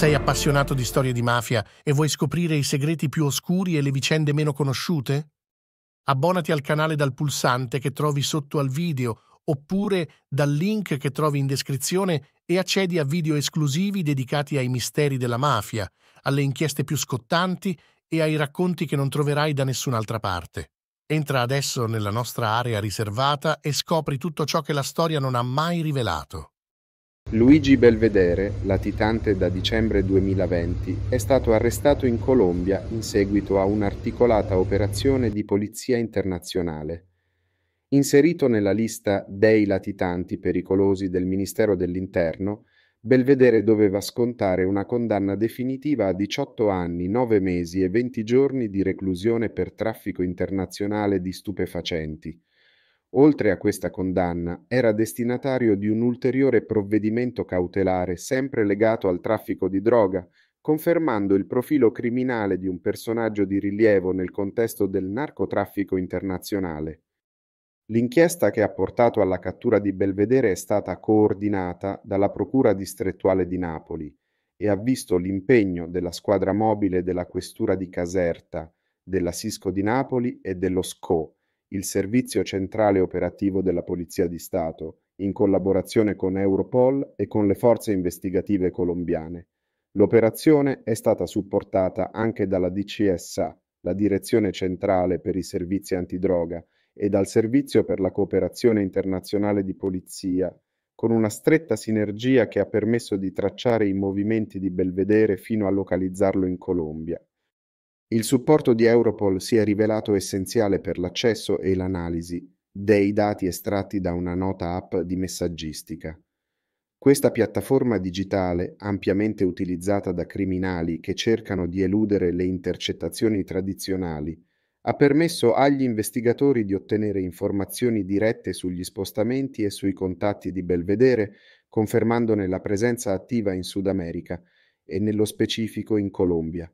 Sei appassionato di storie di mafia e vuoi scoprire i segreti più oscuri e le vicende meno conosciute? Abbonati al canale dal pulsante che trovi sotto al video oppure dal link che trovi in descrizione e accedi a video esclusivi dedicati ai misteri della mafia, alle inchieste più scottanti e ai racconti che non troverai da nessun'altra parte. Entra adesso nella nostra area riservata e scopri tutto ciò che la storia non ha mai rivelato. Luigi Belvedere, latitante da dicembre 2020, è stato arrestato in Colombia in seguito a un'articolata operazione di polizia internazionale. Inserito nella lista dei latitanti pericolosi del Ministero dell'Interno, Belvedere doveva scontare una condanna definitiva a 18 anni, 9 mesi e 20 giorni di reclusione per traffico internazionale di stupefacenti Oltre a questa condanna, era destinatario di un ulteriore provvedimento cautelare sempre legato al traffico di droga, confermando il profilo criminale di un personaggio di rilievo nel contesto del narcotraffico internazionale. L'inchiesta che ha portato alla cattura di Belvedere è stata coordinata dalla Procura distrettuale di Napoli e ha visto l'impegno della squadra mobile della Questura di Caserta, della Sisco di Napoli e dello SCO, il Servizio Centrale Operativo della Polizia di Stato, in collaborazione con Europol e con le forze investigative colombiane. L'operazione è stata supportata anche dalla DCSA, la Direzione Centrale per i Servizi Antidroga, e dal Servizio per la Cooperazione Internazionale di Polizia, con una stretta sinergia che ha permesso di tracciare i movimenti di Belvedere fino a localizzarlo in Colombia. Il supporto di Europol si è rivelato essenziale per l'accesso e l'analisi dei dati estratti da una nota app di messaggistica. Questa piattaforma digitale, ampiamente utilizzata da criminali che cercano di eludere le intercettazioni tradizionali, ha permesso agli investigatori di ottenere informazioni dirette sugli spostamenti e sui contatti di Belvedere, confermandone la presenza attiva in Sud America e nello specifico in Colombia.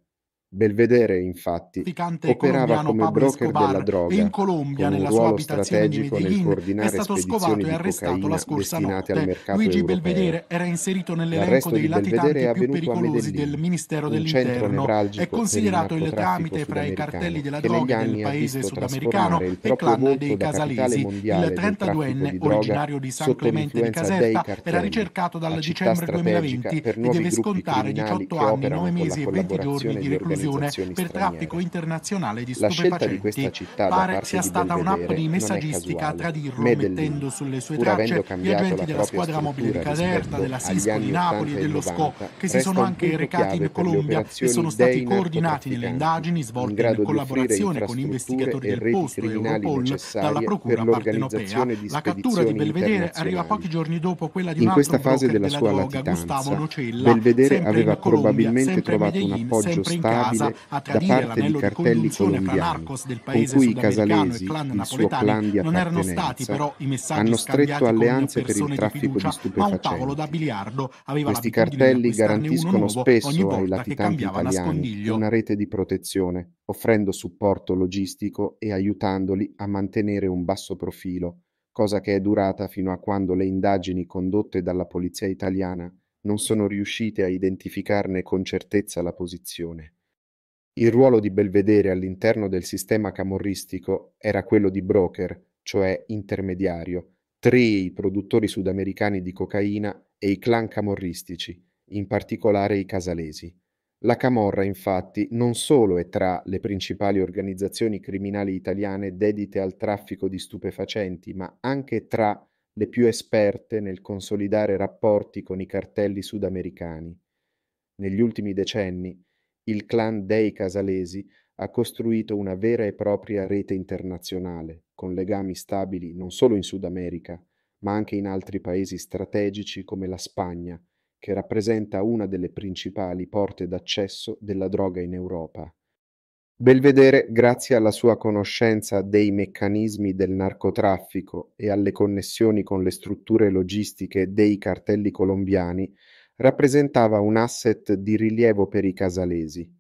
Belvedere, infatti, Picante operava come broker Escobar, della droga e in Colombia, nella sua abitazione di Medellin, è stato scovato e arrestato la scorsa notte. Luigi Belvedere era inserito nell'elenco dei latitanti più pericolosi del Ministero dell'Interno. È considerato il tramite fra i cartelli della droga del paese sudamericano e clan dei Casalesi. Il 32enne, originario di San Clemente di Caserta, era ricercato dal dicembre 2020 e deve scontare 18 anni, 9 mesi e 20 giorni di reclusione diffusione per traffico internazionale di La Pare sia stata un'app di messaggistica a tradirlo, Medellin, mettendo sulle sue tracce gli agenti della squadra mobile di Caserta, della Sisco di Napoli e dello SCO, che si sono anche recati in Colombia e sono stati coordinati nelle indagini svolte in, in collaborazione con investigatori del posto e Europol dalla procura partenopea. La cattura di Belvedere arriva pochi giorni dopo quella di un altro broker della, della droga, Gustavo Nocella, Belvedere aveva probabilmente trovato un appoggio stabile casa a tradire l'anello di congiunzione fra narcos del paese sudamericano e clan napoletani non erano stati però i messaggi scambiati con le persone di fiducia, ma un tavolo da biliardo aveva Questi cartelli garantiscono spesso ai latitanti italiani una rete di protezione, offrendo supporto logistico e aiutandoli a mantenere un basso profilo, cosa che è durata fino a quando le indagini condotte dalla polizia italiana non sono riuscite a identificarne con certezza la posizione. Il ruolo di Belvedere all'interno del sistema camorristico era quello di broker, cioè intermediario, tra i produttori sudamericani di cocaina e i clan camorristici, in particolare i casalesi. La Camorra infatti non solo è tra le principali organizzazioni criminali italiane dedite al traffico di stupefacenti, ma anche tra le più esperte nel consolidare rapporti con i cartelli sudamericani. Negli ultimi decenni il clan dei Casalesi ha costruito una vera e propria rete internazionale, con legami stabili non solo in Sud America, ma anche in altri paesi strategici come la Spagna, che rappresenta una delle principali porte d'accesso della droga in Europa. Belvedere, grazie alla sua conoscenza dei meccanismi del narcotraffico e alle connessioni con le strutture logistiche dei cartelli colombiani, rappresentava un asset di rilievo per i casalesi.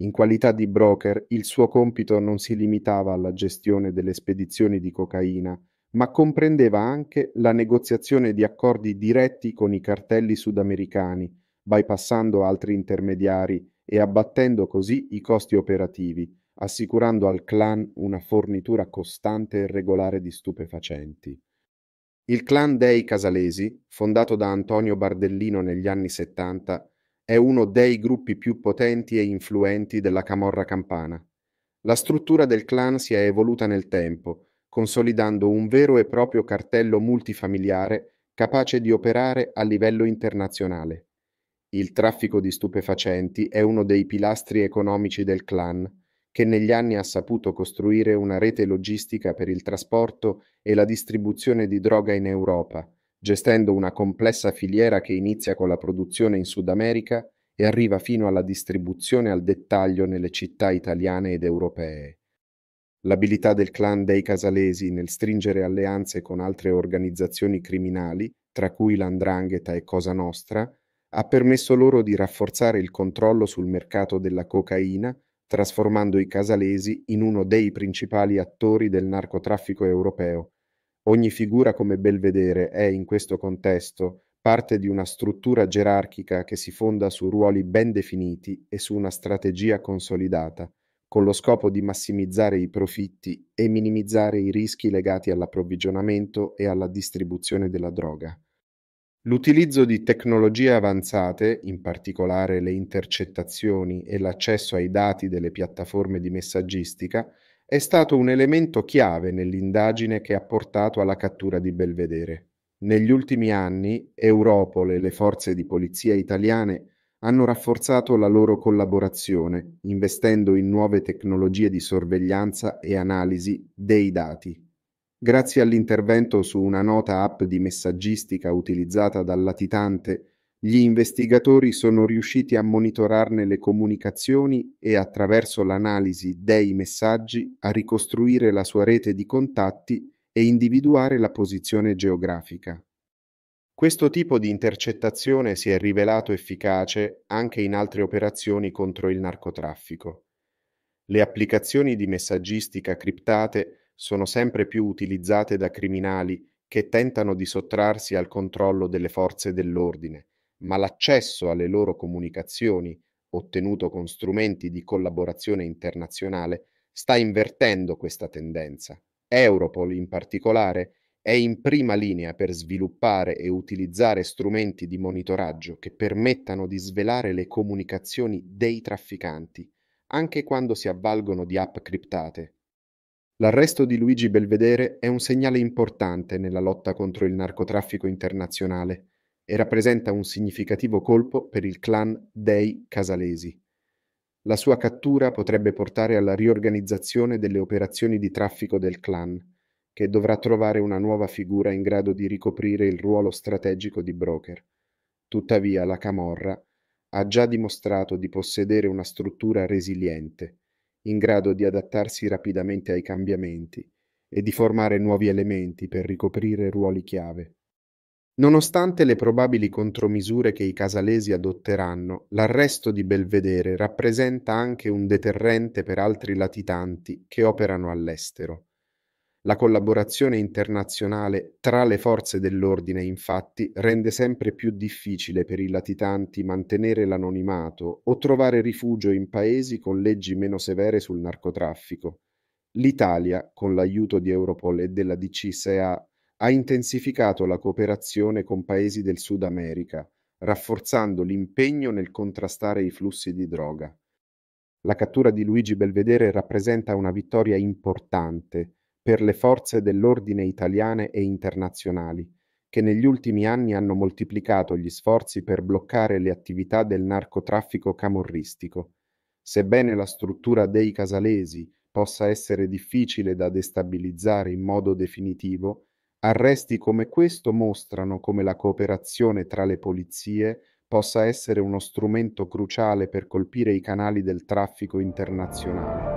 In qualità di broker, il suo compito non si limitava alla gestione delle spedizioni di cocaina, ma comprendeva anche la negoziazione di accordi diretti con i cartelli sudamericani, bypassando altri intermediari e abbattendo così i costi operativi, assicurando al clan una fornitura costante e regolare di stupefacenti. Il clan dei Casalesi, fondato da Antonio Bardellino negli anni 70, è uno dei gruppi più potenti e influenti della Camorra campana. La struttura del clan si è evoluta nel tempo, consolidando un vero e proprio cartello multifamiliare capace di operare a livello internazionale. Il traffico di stupefacenti è uno dei pilastri economici del clan, che negli anni ha saputo costruire una rete logistica per il trasporto e la distribuzione di droga in Europa, gestendo una complessa filiera che inizia con la produzione in Sud America e arriva fino alla distribuzione al dettaglio nelle città italiane ed europee. L'abilità del clan dei Casalesi nel stringere alleanze con altre organizzazioni criminali, tra cui l'Andrangheta e Cosa Nostra, ha permesso loro di rafforzare il controllo sul mercato della cocaina trasformando i casalesi in uno dei principali attori del narcotraffico europeo. Ogni figura come Belvedere è in questo contesto parte di una struttura gerarchica che si fonda su ruoli ben definiti e su una strategia consolidata, con lo scopo di massimizzare i profitti e minimizzare i rischi legati all'approvvigionamento e alla distribuzione della droga. L'utilizzo di tecnologie avanzate, in particolare le intercettazioni e l'accesso ai dati delle piattaforme di messaggistica, è stato un elemento chiave nell'indagine che ha portato alla cattura di Belvedere. Negli ultimi anni Europol e le forze di polizia italiane hanno rafforzato la loro collaborazione, investendo in nuove tecnologie di sorveglianza e analisi dei dati Grazie all'intervento su una nota app di messaggistica utilizzata dal latitante, gli investigatori sono riusciti a monitorarne le comunicazioni e attraverso l'analisi dei messaggi a ricostruire la sua rete di contatti e individuare la posizione geografica. Questo tipo di intercettazione si è rivelato efficace anche in altre operazioni contro il narcotraffico. Le applicazioni di messaggistica criptate sono sempre più utilizzate da criminali che tentano di sottrarsi al controllo delle forze dell'ordine, ma l'accesso alle loro comunicazioni, ottenuto con strumenti di collaborazione internazionale, sta invertendo questa tendenza. Europol, in particolare, è in prima linea per sviluppare e utilizzare strumenti di monitoraggio che permettano di svelare le comunicazioni dei trafficanti, anche quando si avvalgono di app criptate L'arresto di Luigi Belvedere è un segnale importante nella lotta contro il narcotraffico internazionale e rappresenta un significativo colpo per il clan dei Casalesi. La sua cattura potrebbe portare alla riorganizzazione delle operazioni di traffico del clan, che dovrà trovare una nuova figura in grado di ricoprire il ruolo strategico di broker. Tuttavia la Camorra ha già dimostrato di possedere una struttura resiliente, in grado di adattarsi rapidamente ai cambiamenti e di formare nuovi elementi per ricoprire ruoli chiave. Nonostante le probabili contromisure che i casalesi adotteranno, l'arresto di Belvedere rappresenta anche un deterrente per altri latitanti che operano all'estero. La collaborazione internazionale tra le forze dell'ordine infatti rende sempre più difficile per i latitanti mantenere l'anonimato o trovare rifugio in paesi con leggi meno severe sul narcotraffico. L'Italia, con l'aiuto di Europol e della DCSA, ha intensificato la cooperazione con paesi del Sud America, rafforzando l'impegno nel contrastare i flussi di droga. La cattura di Luigi Belvedere rappresenta una vittoria importante per le forze dell'ordine italiane e internazionali, che negli ultimi anni hanno moltiplicato gli sforzi per bloccare le attività del narcotraffico camorristico. Sebbene la struttura dei casalesi possa essere difficile da destabilizzare in modo definitivo, arresti come questo mostrano come la cooperazione tra le polizie possa essere uno strumento cruciale per colpire i canali del traffico internazionale.